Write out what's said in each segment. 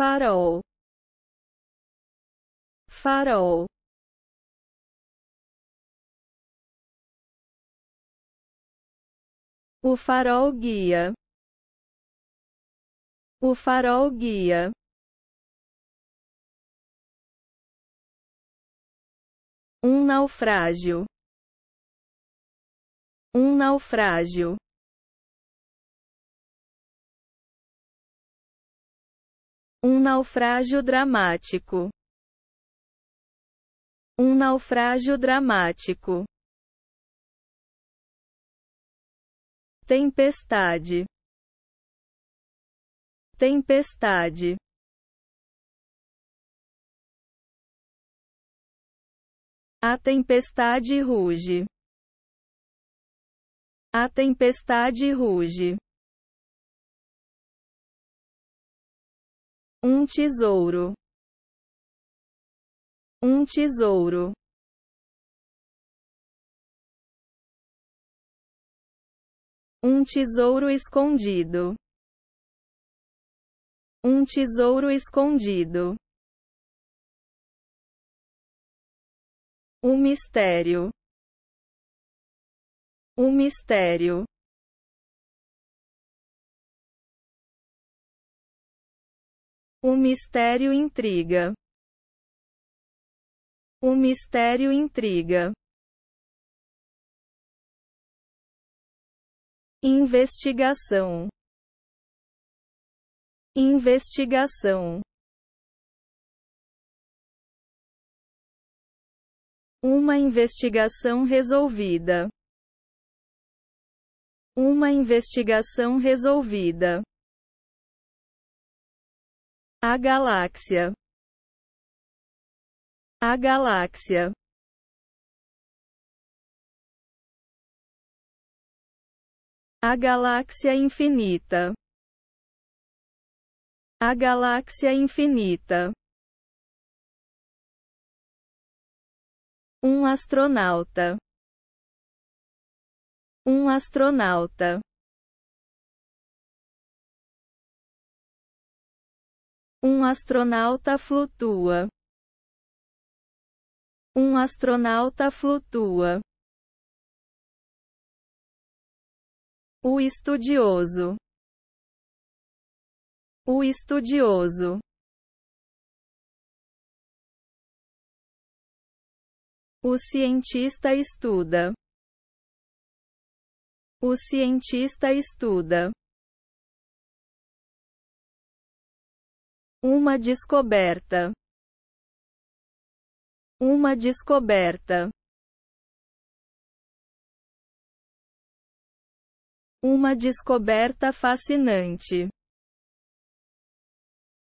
farol farol o farol guia o farol guia um naufrágio um naufrágio Um naufrágio dramático. Um naufrágio dramático. Tempestade. Tempestade. A tempestade ruge. A tempestade ruge. Um tesouro. Um tesouro. Um tesouro escondido. Um tesouro escondido. O mistério. O mistério. O mistério intriga. O mistério intriga. Investigação. Investigação. Uma investigação resolvida. Uma investigação resolvida. A galáxia. A galáxia. A galáxia infinita. A galáxia infinita. Um astronauta. Um astronauta. Um astronauta flutua. Um astronauta flutua. O estudioso. O estudioso. O cientista estuda. O cientista estuda. Uma descoberta. Uma descoberta. Uma descoberta fascinante.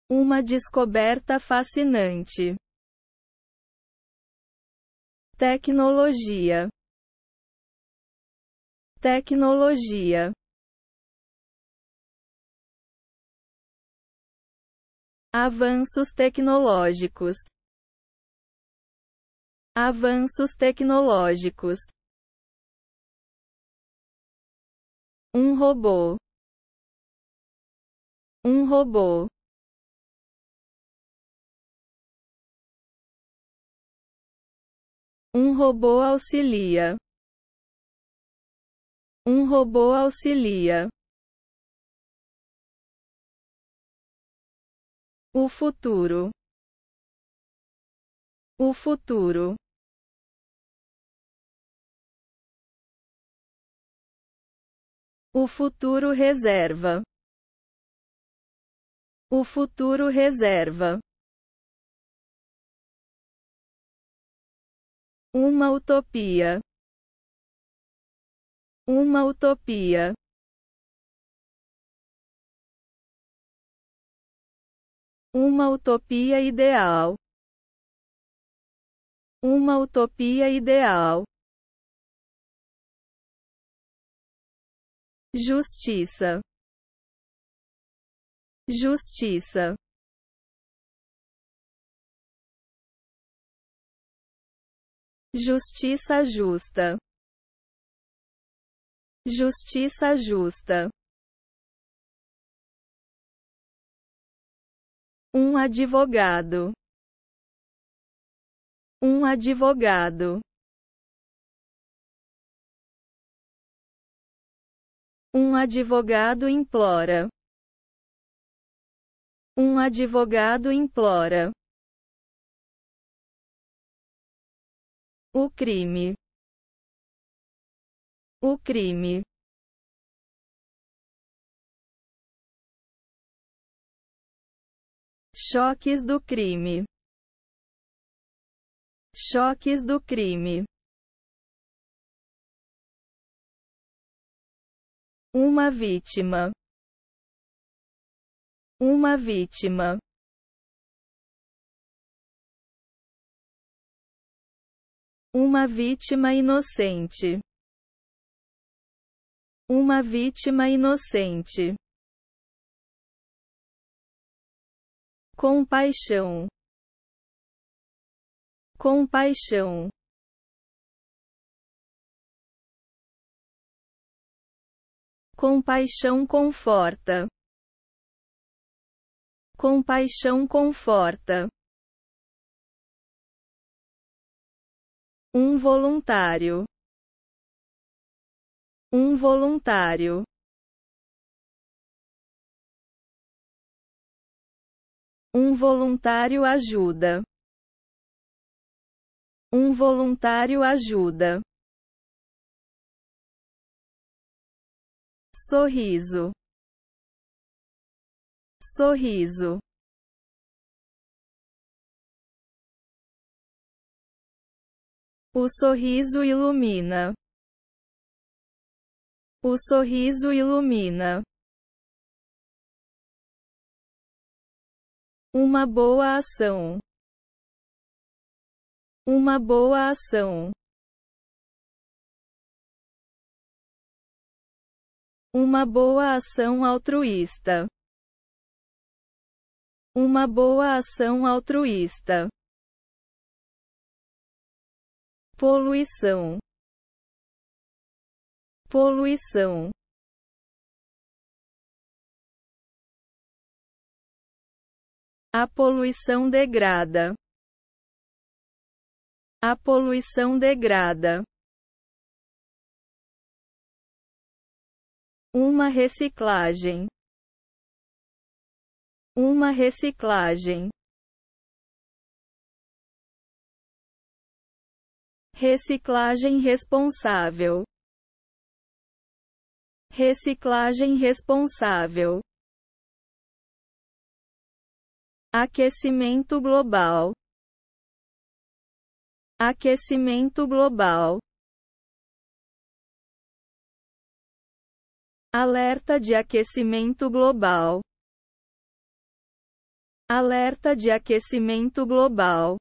Uma descoberta fascinante. Tecnologia. Tecnologia. Avanços tecnológicos. Avanços tecnológicos. Um robô. Um robô. Um robô auxilia. Um robô auxilia. O futuro. O futuro. O futuro reserva. O futuro reserva. Uma utopia. Uma utopia. Uma utopia ideal. Uma utopia ideal. Justiça. Justiça. Justiça justa. Justiça justa. Um advogado. Um advogado. Um advogado implora. Um advogado implora. O crime. O crime. Choques do crime. Choques do crime. Uma vítima. Uma vítima. Uma vítima inocente. Uma vítima inocente. compaixão, compaixão. Compaixão conforta. Compaixão conforta. Um voluntário. Um voluntário. Um voluntário ajuda. Um voluntário ajuda. Sorriso. Sorriso. O sorriso ilumina. O sorriso ilumina. Uma boa ação. Uma boa ação. Uma boa ação altruísta. Uma boa ação altruísta. Poluição. Poluição. A poluição degrada. A poluição degrada. Uma reciclagem. Uma reciclagem. Reciclagem responsável. Reciclagem responsável. Aquecimento global. Aquecimento global. Alerta de aquecimento global. Alerta de aquecimento global.